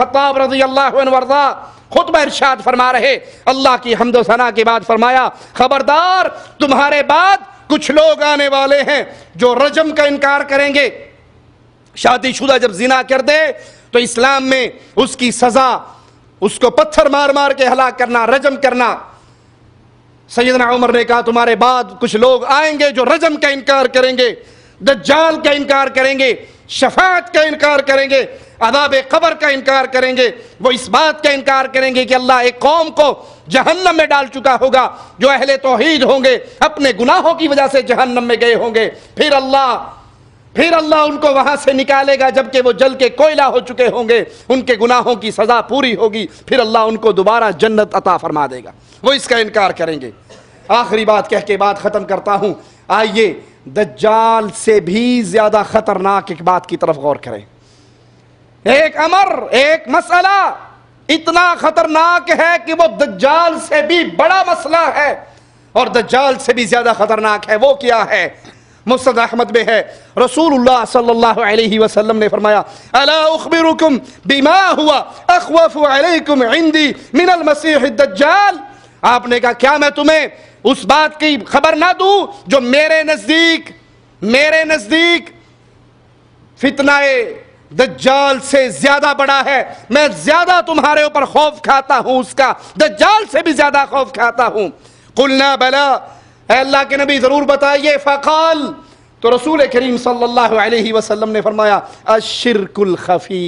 Khattab रजी अल्लाह versa खुतब इर्शाद फरमा रहे अल्लाह की हमदो सना के बाद फरमाया खबरदार तुम्हारे बाद कुछ लोग आने वाले हैं जो रजम का इनकार करेंगे शादीशुदा जब जिना कर दे तो इस्लाम में उसकी सजा उसको पत्थर मार मार के हलाक करना रजम करना सैदना उमर ने कहा तुम्हारे बाद कुछ लोग आएंगे जो रजम का इनकार करेंगे दज्जाल का इनकार करेंगे शफात का इनकार करेंगे अदाब खबर का इनकार करेंगे वो इस बात का इनकार करेंगे कि अल्लाह एक कौम को जहन्नम में डाल चुका होगा जो अहले तोहीद होंगे अपने गुनाहों की वजह से जहन्नम में गए होंगे फिर अल्लाह फिर अल्लाह उनको वहां से निकालेगा जबकि वो जल के कोयला हो चुके होंगे उनके गुनाहों की सजा पूरी होगी फिर अल्लाह उनको दोबारा जन्नत अता फरमा देगा वो इसका इनकार करेंगे आखिरी बात कह के बात ख़त्म करता हूं आइए दज्जाल से भी ज्यादा खतरनाक एक बात की तरफ गौर करें एक अमर एक मसला इतना खतरनाक है कि वो दज्जाल से भी बड़ा मसला है और दज्जाल से भी ज्यादा खतरनाक है वो क्या है मुस्तद अहमद में है रसूलुल्लाह सल्लल्लाहु अलैहि वसल्लम ने फरमाया अला उखबिरुकुम बिमा हुआ अखवफ अलैकुम इंदी मिनल मसीह दज्जाल आपने कहा क्या मैं तुम्हें उस बात की खबर ना दू जो मेरे नजदीक मेरे नजदीक फितनाए दज्जाल से ज्यादा बड़ा है मैं ज्यादा तुम्हारे ऊपर खौफ खाता हूं उसका दज्जाल से भी ज्यादा खौफ खाता हूं कुलना बला अल्लाह के नबी जरूर बताइए फ़काल तो रसूल करीम सल्लल्लाहु अलैहि वसल्लम ने फरमाया अशिरकुल खफी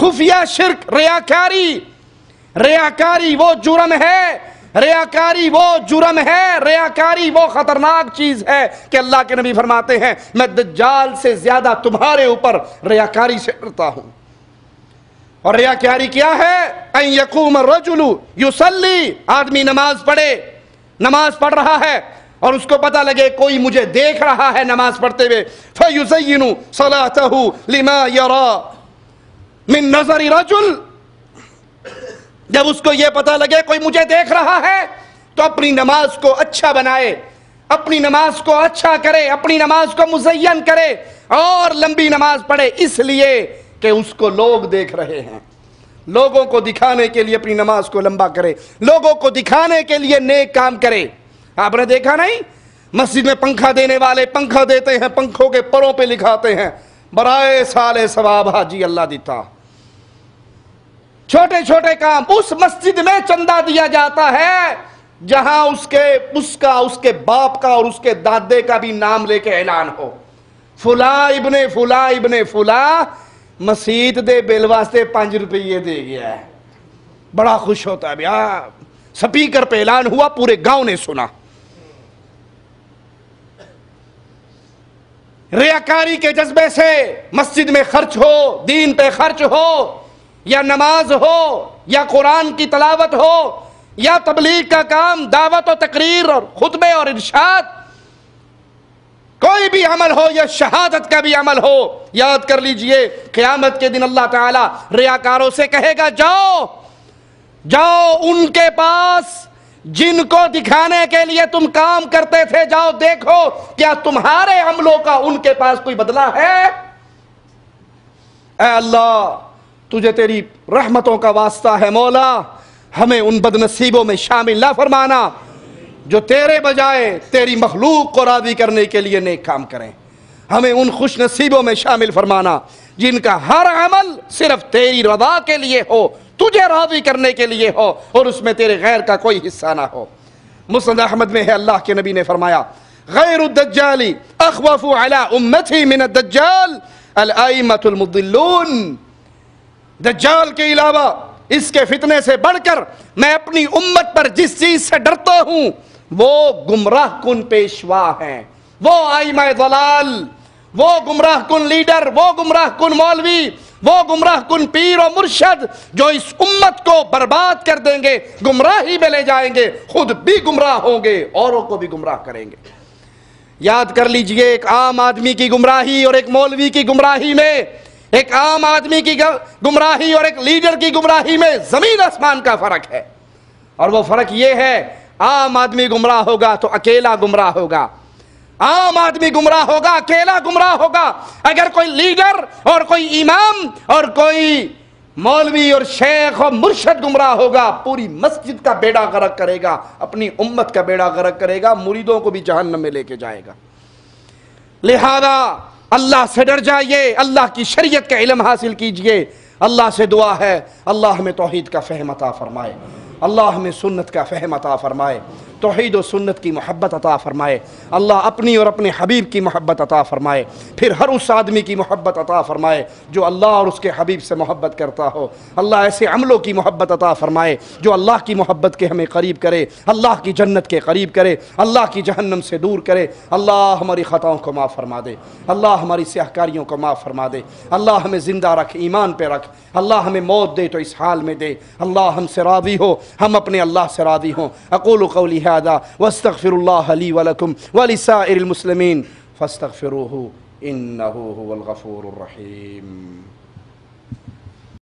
खुफिया शिरक रियाकारी रियाकारी वो जुर्म है रियाकारी वो जुर्म है रियाकारी वो खतरनाक चीज है कि अल्लाह के नबी फरमाते हैं मैं दज्जाल से ज्यादा तुम्हारे ऊपर रियाकारी से डरता हूं और रियाकारी क्या है यकूम रजुलू यूसली आदमी नमाज पढ़े नमाज पढ़ रहा है और उसको पता लगे कोई मुझे देख रहा है नमाज पढ़ते हुए फयुसैनू सलाह लिमा यरा मिन नजर रजुल जब उसको यह पता लगे कोई मुझे देख रहा है तो अपनी नमाज को अच्छा बनाए अपनी नमाज को अच्छा करे अपनी नमाज को मुजयन करे और लंबी नमाज पढ़े इसलिए कि उसको लोग देख रहे हैं लोगों को दिखाने के लिए अपनी नमाज को लंबा करे लोगों को दिखाने के लिए नेक काम करे आपने देखा नहीं मस्जिद में पंखा देने वाले पंखा देते हैं पंखों के परों पे लिखाते हैं बराए साले सवाब हाजी अल्लाह दिता छोटे छोटे काम उस मस्जिद में चंदा दिया जाता है जहां उसके उसका उसके बाप का और उसके दादे का भी नाम लेके ऐलान हो फुला इबने फुला इबने फुला मसीत दे बिल वास्ते पांच रुपये दे गया है बड़ा खुश होता है भैया स्पीकर पे ऐलान हुआ पूरे गांव ने सुना रियाकारी के जज्बे से मस्जिद में खर्च हो दीन पे खर्च हो या नमाज हो या कुरान की तलावत हो या तबलीग का काम दावत और तकरीर और खुतबे और इर्शाद कोई भी अमल हो या शहादत का भी अमल हो याद कर लीजिए क़यामत के दिन अल्लाह ताला रियाकारों से कहेगा जाओ जाओ उनके पास जिनको दिखाने के लिए तुम काम करते थे जाओ देखो क्या तुम्हारे हमलों का उनके पास कोई बदला है अल्लाह तुझे तेरी रहमतों का वास्ता है मौला हमें उन बदनसीबों में शामिल ना फरमाना जो तेरे बजाय तेरी मखलूक को राजी करने के लिए नेक काम करें हमें उन खुश नसीबों में शामिल फरमाना जिनका हर अमल सिर्फ तेरी रदा के लिए हो तुझे राजी करने के लिए हो और उसमें तेरे गैर का कोई हिस्सा ना हो मुसद अहमद में है अल्लाह के नबी ने फरमाया गैर दज्जाली अखवफ अला उम्मत ही अल दज्जाल अलमतुलमुद्दुल्लून दज्जाल के अलावा इसके फितने से बढ़कर मैं अपनी उम्मत पर जिस चीज से डरता हूं वो गुमराह कुन पेशवा है वो आई मै दलाल वो गुमराह कुन लीडर वो गुमराह कुन मौलवी वो गुमराह कुन पीर और मुर्शद जो इस उम्मत को बर्बाद कर देंगे गुमराही में ले जाएंगे खुद भी गुमराह होंगे औरों को भी गुमराह करेंगे याद कर लीजिए एक आम आदमी की गुमराही और एक मौलवी की गुमराही में एक आम आदमी की गुमराही और एक लीडर की गुमराही में जमीन आसमान का फर्क है और वो फर्क ये है आम आदमी गुमराह होगा तो अकेला गुमराह होगा आम आदमी गुमराह होगा अकेला गुमराह होगा अगर कोई लीडर और कोई इमाम और कोई मौलवी और शेख और मुर्शद गुमराह होगा पूरी मस्जिद का बेड़ा गरक करेगा अपनी उम्मत का बेड़ा गरक करेगा मुरीदों को भी जहन्नम में लेके जाएगा लिहाजा अल्लाह से डर जाइए अल्लाह की शरीयत का इलम हासिल कीजिए अल्लाह से दुआ है अल्लाह में तोहद का फहमता फ़रमाए अल्लाह में सुन्नत का फहमता फ़रमाए तोहद व सुन्नत की मोहब्बत अता फ़रमाए अल्लाह अपनी और अपने हबीब की मोहब्बत अता फ़रमाए फिर हर उस आदमी की मोहब्बत अता फ़रमाए जो अल्लाह और उसके हबीब से मोहब्बत करता हो अल्लाह ऐसे अमलों की मोहब्बत अता फ़रमाए जो अल्लाह की मोहब्बत के हमें करीब करे अल्लाह की जन्नत के करीब करे अल्लाह की जहन्नम से दूर करे अल्लाह हमारी ख़ताओं को माफ़ फरमा दे अल्लाह हमारी स्याहकारियों को माफ़ फरमा दे अल्लाह हमें ज़िंदा रख ईमान पर रख अल्लाह हमें मौत दे तो इस हाल में दे अल्लाह हमसे राज़ी हो हम अपने अल्लाह से राज़ी हों अकोल कौली هذا واستغفر الله لي ولكم ولسائر المسلمين فاستغفروه إنه هو الغفور الرحيم